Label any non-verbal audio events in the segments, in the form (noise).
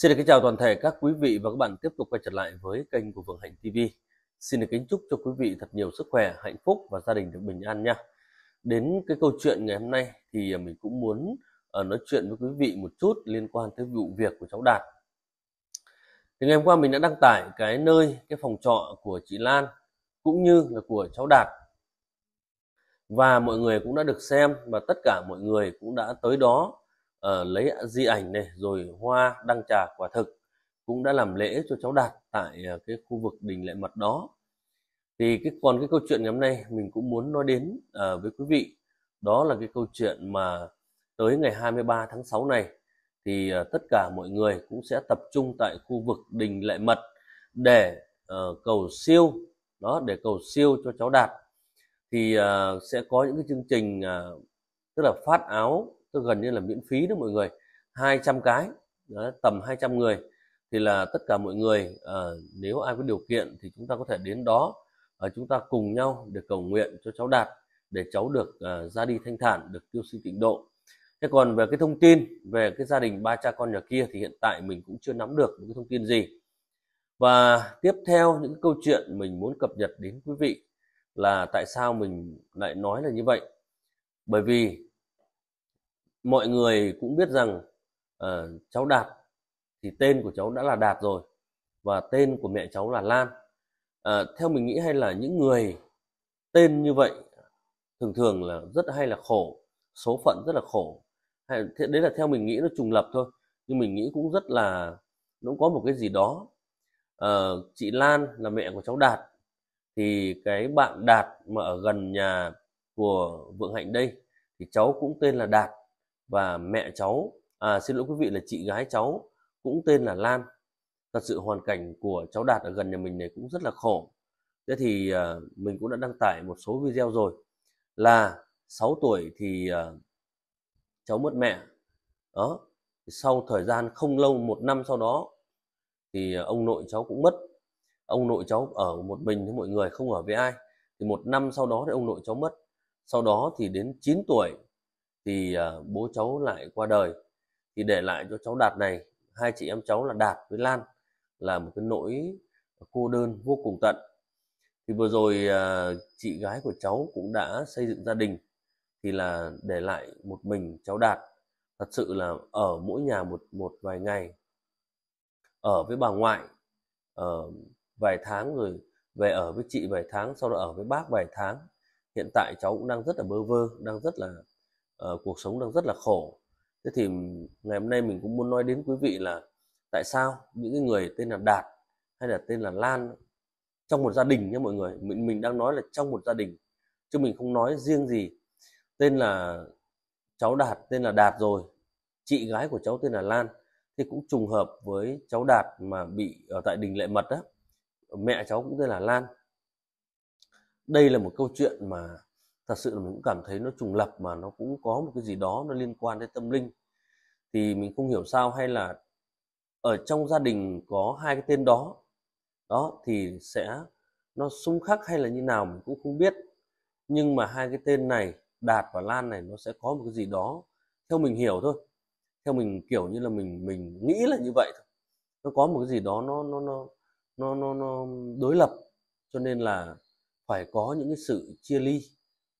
Xin được kính chào toàn thể các quý vị và các bạn tiếp tục quay trở lại với kênh của Vượng Hạnh TV. Xin được kính chúc cho quý vị thật nhiều sức khỏe, hạnh phúc và gia đình được bình an nha. Đến cái câu chuyện ngày hôm nay thì à, mình cũng muốn à, nói chuyện với quý vị một chút liên quan tới vụ việc của cháu Đạt. Thì ngày hôm qua mình đã đăng tải cái nơi, cái phòng trọ của chị Lan cũng như là của cháu Đạt. Và mọi người cũng đã được xem và tất cả mọi người cũng đã tới đó Ờ, lấy di ảnh này rồi hoa đăng trà quả thực cũng đã làm lễ cho cháu đạt tại ờ, cái khu vực đình lệ mật đó thì cái còn cái câu chuyện ngày hôm nay mình cũng muốn nói đến uh, với quý vị đó là cái câu chuyện mà tới ngày 23 tháng 6 này thì uh, tất cả mọi người cũng sẽ tập trung tại khu vực đình lệ mật để uh, cầu siêu đó để cầu siêu cho cháu đạt thì uh, sẽ có những cái chương trình uh, tức là phát áo tức gần như là miễn phí đó mọi người 200 cái đó, tầm 200 người thì là tất cả mọi người à, nếu ai có điều kiện thì chúng ta có thể đến đó à, chúng ta cùng nhau để cầu nguyện cho cháu đạt để cháu được à, ra đi thanh thản được tiêu sinh tịnh độ thế còn về cái thông tin về cái gia đình ba cha con nhà kia thì hiện tại mình cũng chưa nắm được những cái thông tin gì và tiếp theo những câu chuyện mình muốn cập nhật đến quý vị là tại sao mình lại nói là như vậy bởi vì mọi người cũng biết rằng à, cháu đạt thì tên của cháu đã là đạt rồi và tên của mẹ cháu là lan à, theo mình nghĩ hay là những người tên như vậy thường thường là rất hay là khổ số phận rất là khổ hay, đấy là theo mình nghĩ nó trùng lập thôi nhưng mình nghĩ cũng rất là nó có một cái gì đó à, chị lan là mẹ của cháu đạt thì cái bạn đạt mà ở gần nhà của vượng hạnh đây thì cháu cũng tên là đạt và mẹ cháu à xin lỗi quý vị là chị gái cháu cũng tên là Lan thật sự hoàn cảnh của cháu Đạt ở gần nhà mình này cũng rất là khổ thế thì à, mình cũng đã đăng tải một số video rồi là 6 tuổi thì à, cháu mất mẹ đó sau thời gian không lâu một năm sau đó thì à, ông nội cháu cũng mất ông nội cháu ở một mình với mọi người không ở với ai thì một năm sau đó thì ông nội cháu mất sau đó thì đến 9 tuổi thì ờ, bố cháu lại qua đời thì để lại cho cháu đạt này hai chị em cháu là đạt với lan là một cái nỗi cô đơn vô cùng tận thì vừa rồi ờ, chị gái của cháu cũng đã xây dựng gia đình thì là để lại một mình cháu đạt thật sự là ở mỗi nhà một một vài ngày ở với bà ngoại uh, vài tháng rồi về ở với chị vài tháng sau đó ở với bác vài tháng hiện tại cháu cũng đang rất là bơ vơ đang rất là uh, cuộc sống đang rất là khổ thế thì ngày hôm nay mình cũng muốn nói đến quý vị là tại sao những cái người tên là đạt hay là tên là lan trong một gia đình nhé mọi người mình mình đang nói là trong một gia đình chứ mình không nói riêng gì tên là cháu đạt tên là đạt rồi chị gái của cháu tên là lan thì cũng trùng hợp với cháu đạt mà bị ở tại đình lệ mật đó mẹ cháu cũng tên là lan đây là một câu chuyện mà thật sự là mình cũng cảm thấy nó trùng lập mà nó cũng có một cái gì đó nó liên quan đến tâm linh thì mình không hiểu sao hay là ở trong gia đình có hai cái tên đó đó thì sẽ nó xung khắc hay là như nào mình cũng không biết nhưng mà hai cái tên này đạt và lan này nó sẽ có một cái gì đó theo mình hiểu thôi theo mình kiểu như là mình mình nghĩ là như vậy thôi nó có một cái gì đó nó nó nó nó nó, nó đối lập cho nên là phải có những cái sự chia ly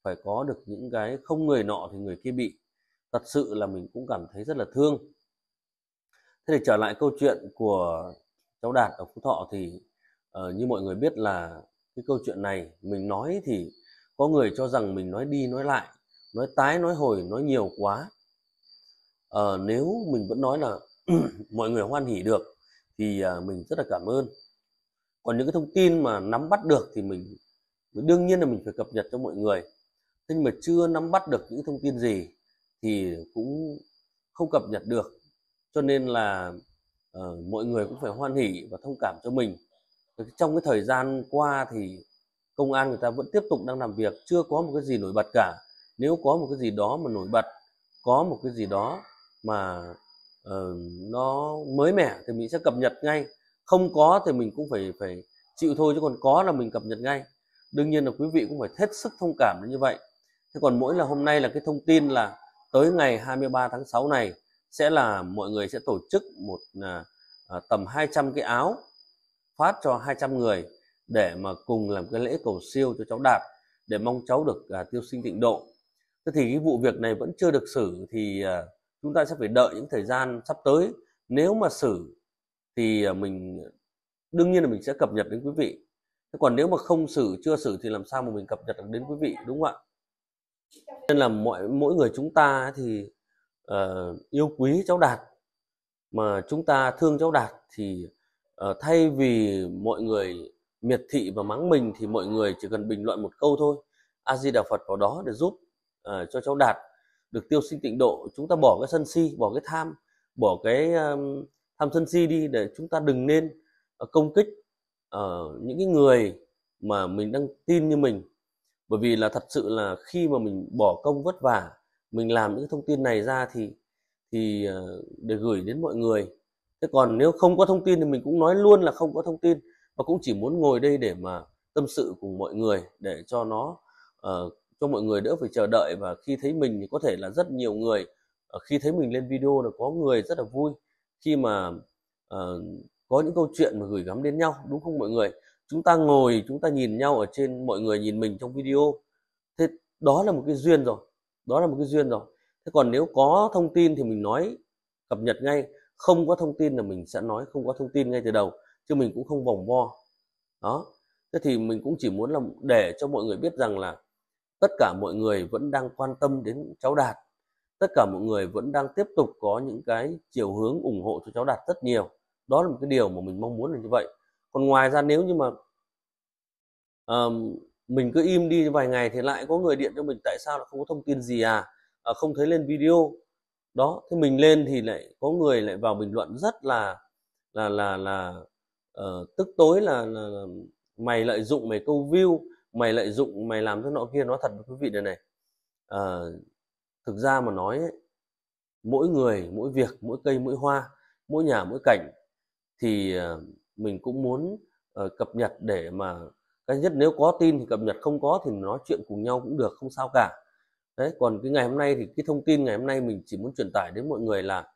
phải có được những cái không người nọ thì người kia bị thật sự là mình cũng cảm thấy rất là thương thế thì trở lại câu chuyện của cháu đạt ở phú thọ thì uh, như mọi người biết là cái câu chuyện này mình nói thì có người cho rằng mình nói đi nói lại nói tái nói hồi nói nhiều quá uh, nếu mình vẫn nói là (clears throat) mọi người hoan hỉ được thì à, mình rất là cảm ơn còn những cái thông tin mà nắm bắt được thì mình đương nhiên là mình phải cập nhật cho mọi người nhưng mà chưa nắm bắt được những thông tin gì thì cũng không cập nhật được cho nên là uh, mọi người cũng phải hoan hỉ và thông cảm cho mình trong cái thời gian qua thì công an người ta vẫn tiếp tục đang làm việc chưa có một cái gì nổi bật cả nếu có một cái gì đó mà nổi bật có một cái gì đó mà uh, nó mới mẻ thì mình sẽ cập nhật ngay không có thì mình cũng phải phải chịu thôi chứ còn có là mình cập nhật ngay đương nhiên là quý vị cũng phải hết sức thông cảm như vậy thế còn mỗi là hôm nay là cái thông tin là tới ngày 23 tháng 6 này sẽ là mọi người sẽ tổ chức một à, à tầm 200 cái áo phát cho 200 người để mà cùng làm cái lễ cầu siêu cho cháu Đạt để mong cháu được à, tiêu sinh tịnh độ. Thế thì cái vụ việc này vẫn chưa được xử thì à, chúng ta sẽ phải đợi những thời gian sắp tới. Nếu mà xử thì à, mình đương nhiên là mình sẽ cập nhật đến quý vị. Thế còn nếu mà không xử chưa xử thì làm sao mà mình cập nhật được đến quý vị đúng không ạ? nên là mọi mỗi người chúng ta thì uh, yêu quý cháu đạt mà chúng ta thương cháu đạt thì uh, thay vì mọi người miệt thị và mắng mình thì mọi người chỉ cần bình luận một câu thôi a di đà phật vào đó để giúp uh, cho cháu đạt được tiêu sinh tịnh độ chúng ta bỏ cái sân si bỏ cái tham bỏ cái um, tham sân si đi để chúng ta đừng nên uh, công kích uh, những cái người mà mình đang tin như mình bởi vì là thật sự là khi mà mình bỏ công vất vả mình làm những thông tin này ra thì thì ờ, để gửi đến mọi người thế còn nếu không có thông tin thì mình cũng nói luôn là không có thông tin và cũng chỉ muốn ngồi đây để mà tâm sự cùng mọi người để cho nó uh, cho mọi người đỡ phải chờ đợi và khi thấy mình thì có thể là rất nhiều người uh, khi thấy mình lên video là có người rất là vui khi mà uh, có những câu chuyện mà gửi gắm đến nhau đúng không mọi người chúng ta ngồi chúng ta nhìn nhau ở trên mọi người nhìn mình trong video thế đó là một cái duyên rồi đó là một cái duyên rồi thế còn nếu có thông tin thì mình nói cập nhật ngay không có thông tin là mình sẽ nói không có thông tin ngay từ đầu chứ mình cũng không vòng vo đó thế thì mình cũng chỉ muốn là để cho mọi người biết rằng là tất cả mọi người vẫn đang quan tâm đến cháu đạt tất cả mọi người vẫn đang tiếp tục có những cái chiều hướng ủng hộ cho cháu đạt rất nhiều đó là một cái điều mà mình mong muốn là như vậy còn ngoài ra nếu như mà um, mình cứ im đi vài ngày thì lại có người điện cho mình tại sao là không có thông tin gì à, à không thấy lên video đó thế mình lên thì lại có người lại vào bình luận rất là là là là uh, tức tối là, là, là mày lợi dụng mày câu view mày lợi dụng mày làm cái nọ kia nó thật với quý vị đây này uh, thực ra mà nói ấy, mỗi người mỗi việc mỗi cây mỗi hoa mỗi nhà mỗi cảnh thì uh, mình cũng muốn uh, cập nhật để mà cái nhất nếu có tin thì cập nhật không có thì nói chuyện cùng nhau cũng được không sao cả đấy còn cái ngày hôm nay thì cái thông tin ngày hôm nay mình chỉ muốn truyền tải đến mọi người là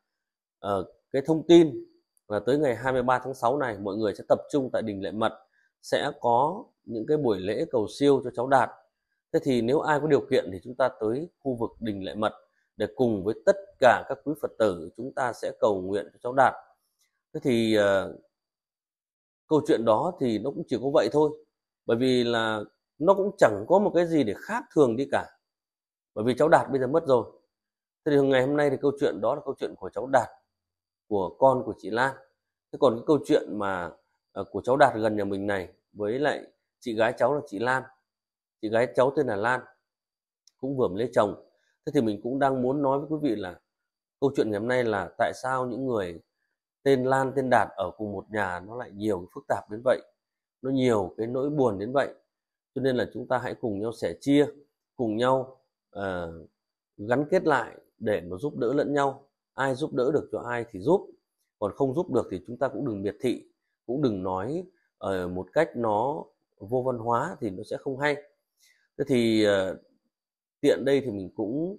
uh, cái thông tin là tới ngày 23 tháng 6 này mọi người sẽ tập trung tại đình lệ mật sẽ có những cái buổi lễ cầu siêu cho cháu đạt thế thì nếu ai có điều kiện thì chúng ta tới khu vực đình lệ mật để cùng với tất cả các quý phật tử chúng ta sẽ cầu nguyện cho cháu đạt thế thì uh, câu chuyện đó thì nó cũng chỉ có vậy thôi bởi vì là nó cũng chẳng có một cái gì để khác thường đi cả bởi vì cháu đạt bây giờ mất rồi thế thì ngày hôm nay thì câu chuyện đó là câu chuyện của cháu đạt của con của chị lan thế còn cái câu chuyện mà uh, của cháu đạt gần nhà mình này với lại chị gái cháu là chị lan chị gái cháu tên là lan cũng vừa mới lấy chồng thế thì mình cũng đang muốn nói với quý vị là câu chuyện ngày hôm nay là tại sao những người tên Lan tên Đạt ở cùng một nhà nó lại nhiều phức tạp đến vậy nó nhiều cái nỗi buồn đến vậy cho nên là chúng ta hãy cùng nhau sẻ chia cùng nhau uh, gắn kết lại để mà giúp đỡ lẫn nhau ai giúp đỡ được cho ai thì giúp còn không giúp được thì chúng ta cũng đừng miệt thị cũng đừng nói uh, một cách nó vô văn hóa thì nó sẽ không hay thế thì uh, tiện đây thì mình cũng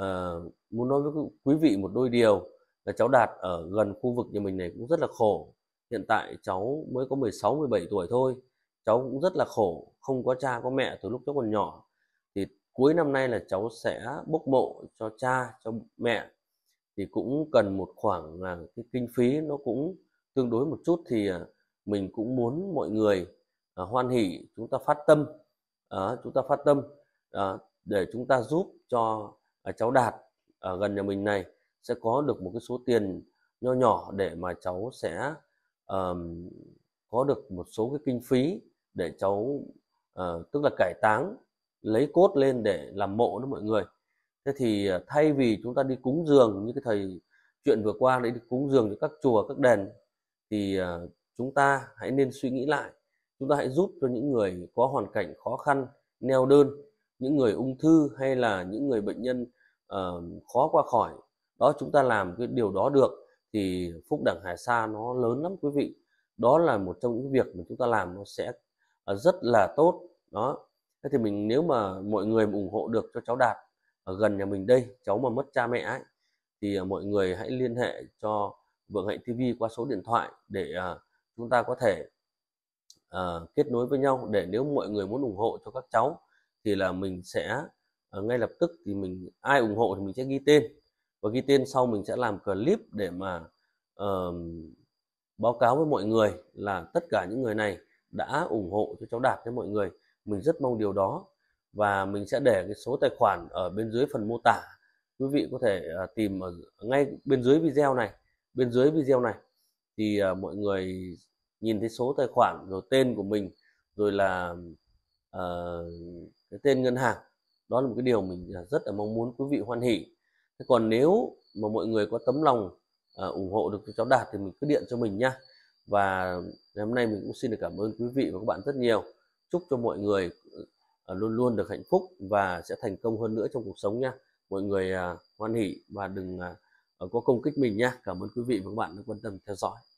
uh, muốn nói với quý vị một đôi điều là cháu Đạt ở gần khu vực nhà mình này cũng rất là khổ hiện tại cháu mới có 16 17 tuổi thôi cháu cũng rất là khổ không có cha có mẹ từ lúc cháu còn nhỏ thì cuối năm nay là cháu sẽ bốc mộ cho cha cho mẹ thì cũng cần một khoảng là cái kinh phí nó cũng tương đối một chút thì à, mình cũng muốn mọi người à, hoan hỷ chúng ta phát tâm à, chúng ta phát tâm à, để chúng ta giúp cho à, cháu đạt ở gần nhà mình này sẽ có được một cái số tiền nho nhỏ để mà cháu sẽ um, có được một số cái kinh phí để cháu uh, tức là cải táng lấy cốt lên để làm mộ đó mọi người thế thì ờ, thay vì chúng ta đi cúng dường như cái thầy chuyện vừa qua đấy đi cúng dường cho các chùa các đền thì uh, chúng ta hãy nên suy nghĩ lại chúng ta hãy giúp cho những người có hoàn cảnh khó khăn neo đơn những người ung thư hay là những người bệnh nhân uh, khó qua khỏi đó chúng ta làm cái điều đó được thì phúc đẳng hải xa nó lớn lắm quý vị đó là một trong những việc mà chúng ta làm nó sẽ à, rất là tốt đó thế thì mình nếu mà mọi người ủng hộ được cho cháu đạt ở gần nhà mình đây cháu mà mất cha mẹ ấy, thì à, mọi người hãy liên hệ cho vượng hạnh tv qua số điện thoại để à, chúng ta có thể uh, kết nối với nhau để nếu mọi người muốn ủng hộ cho các cháu thì là mình sẽ uh, ngay lập tức thì mình ai ủng hộ thì mình sẽ ghi tên và ghi tên sau mình sẽ làm clip để mà uh, báo cáo với mọi người là tất cả những người này đã ủng hộ cho cháu đạt cho mọi người mình rất mong điều đó và mình sẽ để cái số tài khoản ở bên dưới phần mô tả quý vị có thể uh, tìm ở ngay bên dưới video này bên dưới video này thì uh, mọi người nhìn thấy số tài khoản rồi tên của mình rồi là uh, cái tên ngân hàng đó là một cái điều mình à, rất là mong muốn quý vị hoan hỷ thế còn nếu mà mọi người có tấm lòng uh, ủng hộ được cho cháu đạt thì mình cứ điện cho mình nhá và ngày hôm nay mình cũng xin được cảm ơn quý vị và các bạn rất nhiều chúc cho mọi người uh, luôn luôn được hạnh phúc và sẽ thành công hơn nữa trong cuộc sống nhá mọi người uh, hoan hỷ và đừng uh, có công kích mình nhá cảm ơn quý vị và các bạn đã quan tâm theo dõi